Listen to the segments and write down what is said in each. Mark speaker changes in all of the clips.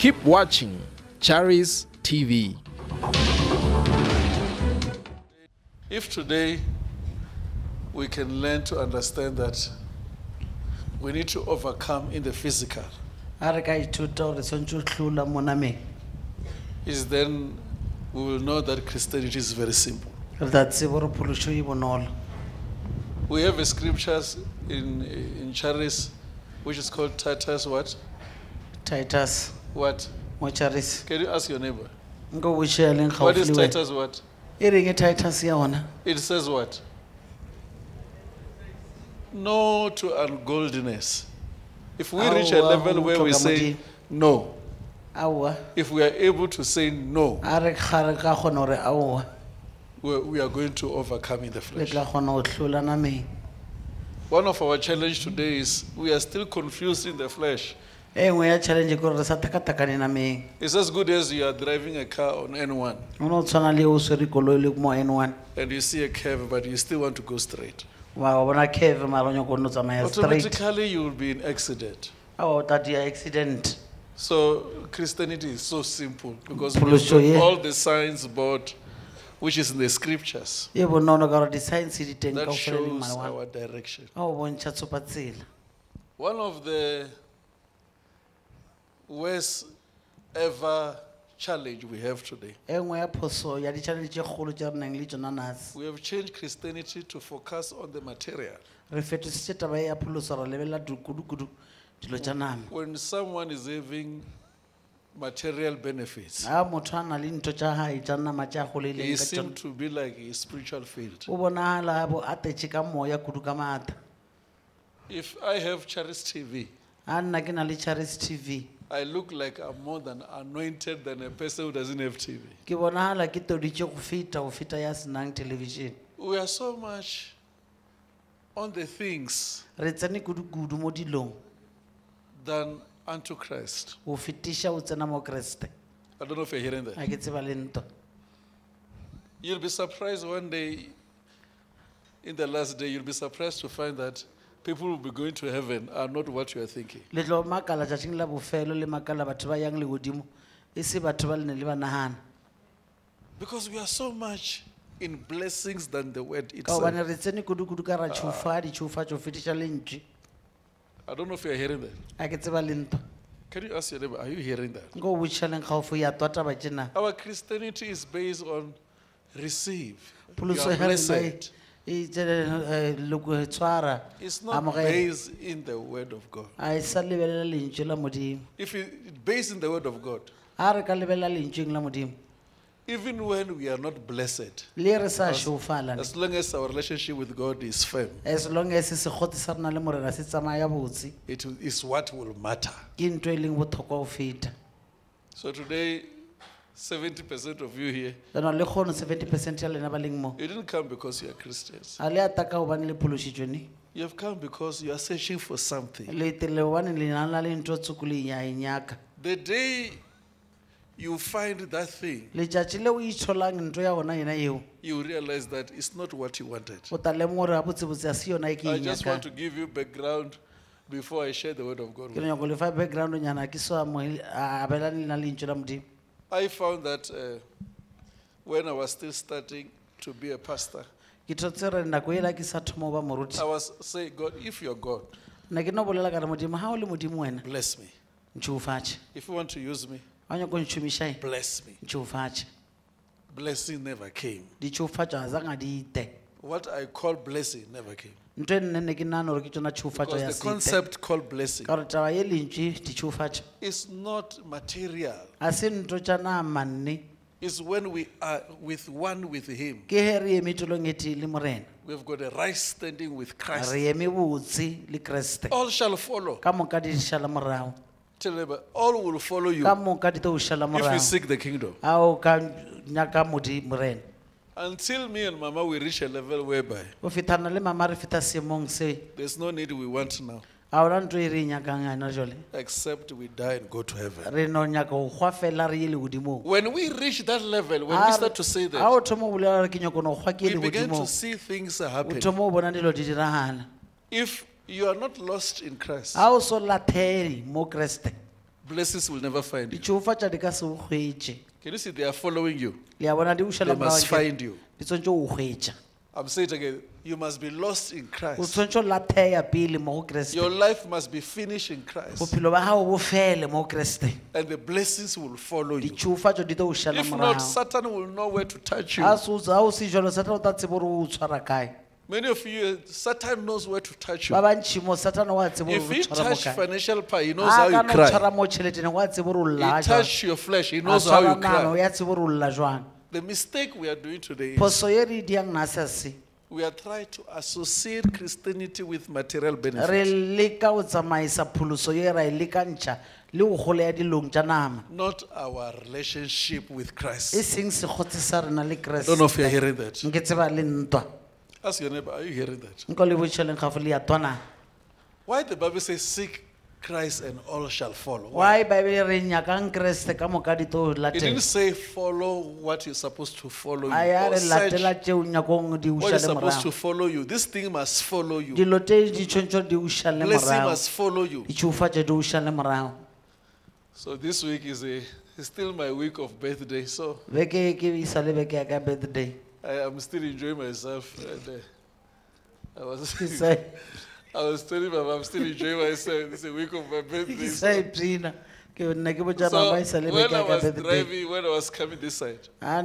Speaker 1: Keep watching Charis TV. If today we can learn to understand that we need to overcome in the physical,
Speaker 2: is
Speaker 1: then we will know that Christianity is very simple. We have scriptures in, in Charis which is called Titus what? Titus what? Mortuaries. Can you ask your neighbor?
Speaker 2: What is Titus what? Titus
Speaker 1: It says what? No to ungodliness. If we reach a level where we say no, if we are able to say no, we are going
Speaker 2: to overcome in the flesh.
Speaker 1: One of our challenge today is we are still confused in the flesh.
Speaker 2: Eh, challenge
Speaker 1: It's as good as you are driving a car on N1
Speaker 2: o ne o tshwana le o swere koloi le mo n one
Speaker 1: and you see a curve, but you still want to go straight.
Speaker 2: wa wa bona curve mara o o tsamaya straight
Speaker 1: Automatically, you will be in accident. Oh, that's tla accident So Christianity is so simple because we all the signs but which is in the scriptures,
Speaker 2: e bonolo ka gore di-science di teng that kaofeleleng shows malewana direction. a o bontšha tshopa
Speaker 1: One of the worst ever challenge we have today.
Speaker 2: e nngwe ya phoso ya tse re le tsona nase We
Speaker 1: have changed Christianity to focus on the material.
Speaker 2: re ya pholoso lebelela dilo
Speaker 1: When someone is having material benefits, motho
Speaker 2: a na le he ka seems
Speaker 1: to be like a spiritual field.
Speaker 2: moya kudu ka
Speaker 1: If I have Charis TV,
Speaker 2: a nna ke na le charis
Speaker 1: I look like I'm more than anointed than a person who doesn't have TV.
Speaker 2: television.
Speaker 1: We are so much on the things Re tsene than unto
Speaker 2: Christ. mo I don't know if you're hearing that.
Speaker 1: You'll be surprised one day, in the last day, you'll be surprised to find that people will be going to heaven are not what you are thinking.
Speaker 2: makala tšatšing la bofelo le makala batho ba yang le godimo e se batho ba le
Speaker 1: Because we are so much in blessings than the word ka itself. re
Speaker 2: tsene kudu-kudu ka ra ah.
Speaker 1: I don't know if you are hearing that. a ke Can you ask your neighbor, are you hearing that? Our Christianity is based on receive.
Speaker 2: Eh, eh, it's not based
Speaker 1: in the word of God. a e sa
Speaker 2: If
Speaker 1: it's based in the word of God, even when we are not blessed, le as long as our relationship with God
Speaker 2: is firm, as long as sekgote sa rena le morena se tsamaya
Speaker 1: it is what will matter. So today, 70% of you here,
Speaker 2: le kgone 70 percent ya lena ba leng mo
Speaker 1: you didn't come because you are Christians.
Speaker 2: le ata ka gobane le phološitswene You have come because you are searching for something. le le nyaka
Speaker 1: The day you find that thing,
Speaker 2: le o itsholang ntho ya ona yena eo
Speaker 1: you realize that it's not what you wanted.
Speaker 2: o tla lemoga gore a se yona e ke I just want to
Speaker 1: give you background before I share the word of God. ke with you.
Speaker 2: ke so la modimo
Speaker 1: I found that uh, when I was still starting to be a pastor,
Speaker 2: moruti I
Speaker 1: was saying, God, if you're God,
Speaker 2: nna ke no bolela ka re modimo ga bless me. ntse
Speaker 1: If you want to use me,
Speaker 2: ga o nyako bless me. ntse
Speaker 1: Blessing never came.
Speaker 2: te
Speaker 1: what I call blessing never came.
Speaker 2: Because the concept called blessing
Speaker 1: is not material.
Speaker 2: ga se ntho tša naamanne
Speaker 1: It's when we are with one with Him. We've got a right
Speaker 2: standing with Christ. All shall follow.
Speaker 1: all will follow you
Speaker 2: if you seek the kingdom.
Speaker 1: Until me and Mama we reach a level whereby
Speaker 2: go fithana le mama re fitha seemong se
Speaker 1: there's no need we want now.
Speaker 2: ga ona ntho e re e nyakang yana jale Except we die and go to heaven. re no nyaka go kgwa fela
Speaker 1: When we reach that level, when we start to say ga that,
Speaker 2: o thoma o bolela re ke nyaka no kgwa ke ye we begin to see
Speaker 1: things are happening. thoma o bona dilo di diragala If you are not lost in Christ,
Speaker 2: ga o so lathele mo kreste blessings will never find you. Can
Speaker 1: you see they are following you?
Speaker 2: They must find you.
Speaker 1: I'm saying it again. You must be lost in Christ. Your life must be finished in Christ. ba
Speaker 2: mo go And the blessings will follow you. o If not, Satan
Speaker 1: will know where to touch you.
Speaker 2: o-
Speaker 1: Many of you, Satan knows where to
Speaker 2: touch you. If he touch
Speaker 1: financial power, he knows how you cry. If
Speaker 2: tšheleteng He touch your flesh, he knows how you cry.
Speaker 1: The mistake we are doing today
Speaker 2: is
Speaker 1: we are trying to associate Christianity with material benefits, not our relationship with Christ. I
Speaker 2: don't know if you're hearing that.
Speaker 1: Ask your neighbor, are you hearing that? Why the Bible says seek Christ and all shall follow?
Speaker 2: Why? It didn't say
Speaker 1: follow what you're supposed to follow you. What
Speaker 2: you're supposed to
Speaker 1: follow you. This thing must follow you.
Speaker 2: Blessing must follow you.
Speaker 1: So this week is a, still my week of birthday. So.
Speaker 2: birthday.
Speaker 1: I am still enjoying myself. And, uh, I was. He said. I was telling him I'm still enjoying myself. It's a week of my birthday. He said,
Speaker 2: So when I was driving,
Speaker 1: when I was coming this side, I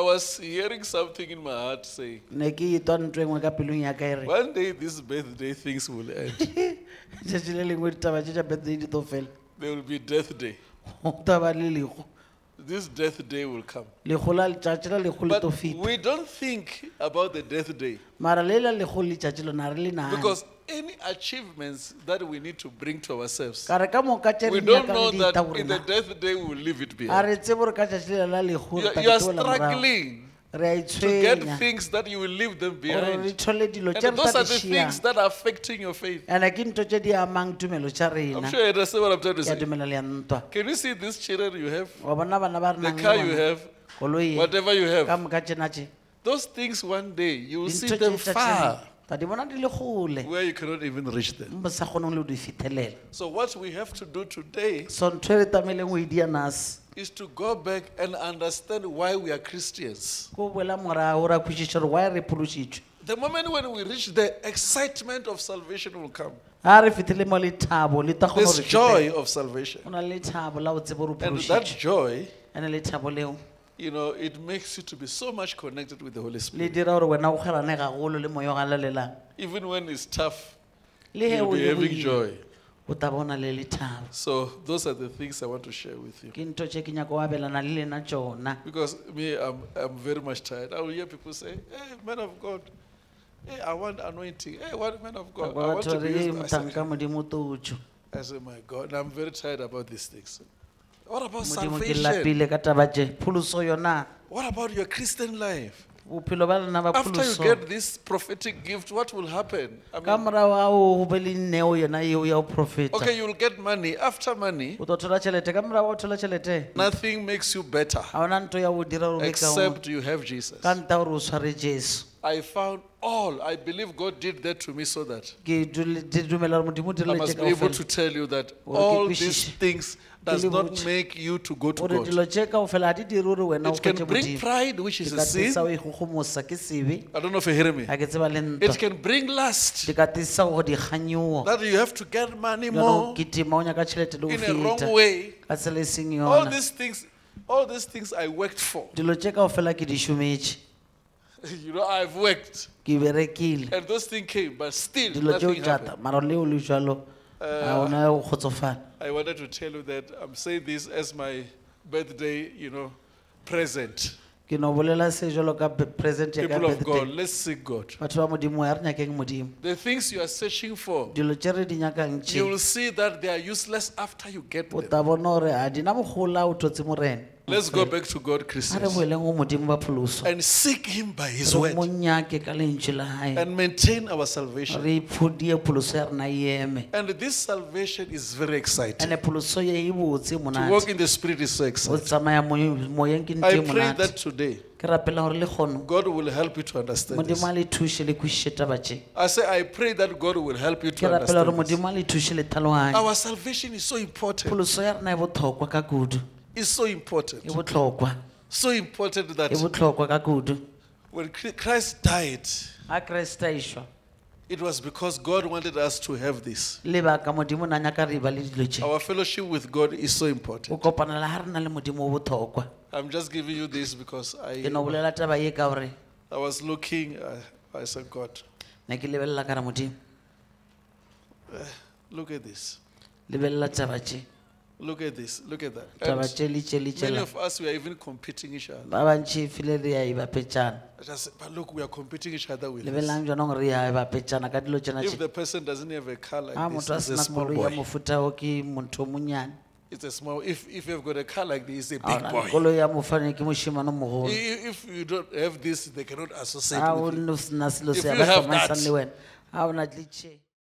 Speaker 1: was hearing something in my heart saying, One day this birthday things will end. there will be death day.
Speaker 2: this
Speaker 1: death day will come.
Speaker 2: But we
Speaker 1: don't think about the death day because any achievements that we need to bring to ourselves,
Speaker 2: we don't know that in the
Speaker 1: death day we will leave it behind.
Speaker 2: You, are struggling to get
Speaker 1: things that you will leave them behind. And
Speaker 2: those are the things
Speaker 1: that are affecting your faith.
Speaker 2: I'm sure you understand
Speaker 1: what I'm trying to say. Can you see these children you have? The car you have?
Speaker 2: Whatever you have.
Speaker 1: Those things one day you will see them far
Speaker 2: where you cannot even reach them. So,
Speaker 1: what we have to do today is to go back and understand why we are Christians.
Speaker 2: The
Speaker 1: moment when we reach the excitement of salvation will come.
Speaker 2: This joy of
Speaker 1: salvation. And that joy you know, it makes you to be so much connected with the Holy Spirit. Even when it's tough, you'll be having joy. So those are the things I want to share with you. Because me, I'm, I'm very much tired. I will hear people say, hey, man of God, hey, I want anointing. Hey, what man of God? I want to be
Speaker 2: used.
Speaker 1: I said, my God, I'm very tired about these things. What about salvation? lapile
Speaker 2: ka taba tše pholoso yona
Speaker 1: What about your Christian life?
Speaker 2: bophelo ba lena
Speaker 1: ba After you get this prophetic gift, what will happen? I
Speaker 2: morago go be le nneo yona eo ya go okay, you'll get money. After money, tlo thola tšhelete ka morago thola nothing makes you better ona nto ya go dira ka except
Speaker 1: you have Jesus.
Speaker 2: nta gore o tshware jesu I found
Speaker 1: all. I believe God did that to me so that
Speaker 2: I must be able to
Speaker 1: tell you that all these things does not make you to go to
Speaker 2: God. It can bring pride, which is a sin. I don't know if you hear me. It can bring lust. That you have to get money more in a wrong way. All these
Speaker 1: things, all these things I worked for. you know, I've worked.
Speaker 2: And
Speaker 1: those things came, but still nothing
Speaker 2: happened. ga uh,
Speaker 1: I wanted to tell you that I'm saying this as my birthday, you know, present.
Speaker 2: ke no People of God,
Speaker 1: let's seek God.
Speaker 2: The
Speaker 1: things you are searching for, you will see that they are useless after you get o them. Let's go back to God Christians
Speaker 2: and seek Him by His word and maintain our salvation. And
Speaker 1: this salvation
Speaker 2: is very exciting. To walk in the Spirit is so exciting. I pray that today. God will help you to understand this.
Speaker 1: I say, I pray that God will help you to understand
Speaker 2: this. Our
Speaker 1: salvation is so
Speaker 2: important
Speaker 1: is so important. So important that. When Christ died. It was because God wanted us to have this. Our fellowship with God is so important. I'm just giving you this because I, I was looking, I, uh, I
Speaker 2: said, God. Uh,
Speaker 1: look at this. Look at this. Look at that. And many of us we are even competing each other.
Speaker 2: Baba nchi fileri ya iba ibapetšana
Speaker 1: Just, but look, we are competing each other with. le this. belang
Speaker 2: ria iba a ibapetšana chana. dilo If
Speaker 1: the person doesn't have a car like a this, it's a small koloi ya boy.
Speaker 2: mofuta o ke motho o monnyane
Speaker 1: It's a small. If if you've got a car like this, it's a big boy. kolo ya
Speaker 2: mofane ke mošimane I- mogolo
Speaker 1: If you don't have this, they cannot associate. a with you. Ah, no sena selo If se a you ba